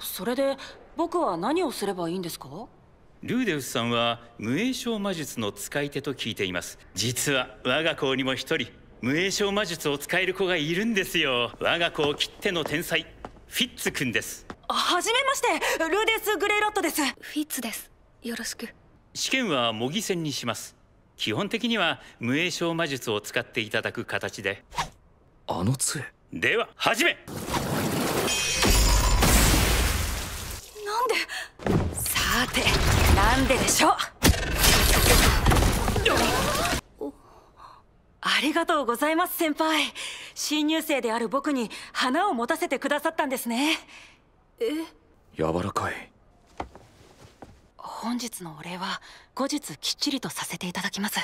それで僕は何をすればいいんですかルーデウスさんは無影症魔術の使い手と聞いています実は我が校にも一人無影症魔術を使える子がいるんですよ我が校きっての天才フィッツくんですはじめましてルーデウス・グレイロットですフィッツですよろしく試験は模擬戦にします基本的には無影症魔術を使っていただく形であの杖では始めさてなんででしょうありがとうございます先輩新入生である僕に花を持たせてくださったんですねえ柔らかい本日のお礼は後日きっちりとさせていただきます